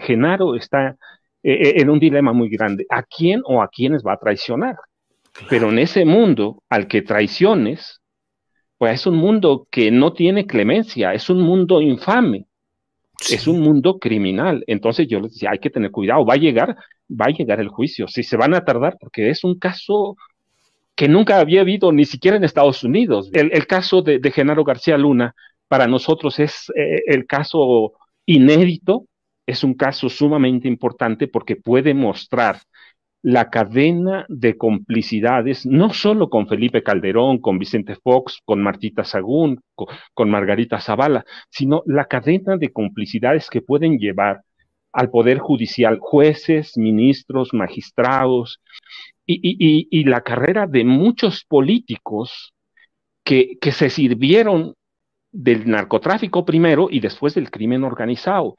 Genaro está eh, eh, en un dilema muy grande. ¿A quién o a quiénes va a traicionar? Pero en ese mundo al que traiciones, pues es un mundo que no tiene clemencia, es un mundo infame, es un mundo criminal. Entonces yo les decía, hay que tener cuidado, va a llegar, va a llegar el juicio, si se van a tardar, porque es un caso que nunca había habido ni siquiera en Estados Unidos. El, caso de, Genaro García Luna para nosotros es eh, el caso inédito es un caso sumamente importante porque puede mostrar la cadena de complicidades, no solo con Felipe Calderón, con Vicente Fox, con Martita Sagún, con, Margarita Zavala, sino la cadena de complicidades que pueden llevar al Poder Judicial, jueces, ministros, magistrados, y, la carrera de muchos políticos que se sirvieron del narcotráfico primero y después del crimen organizado.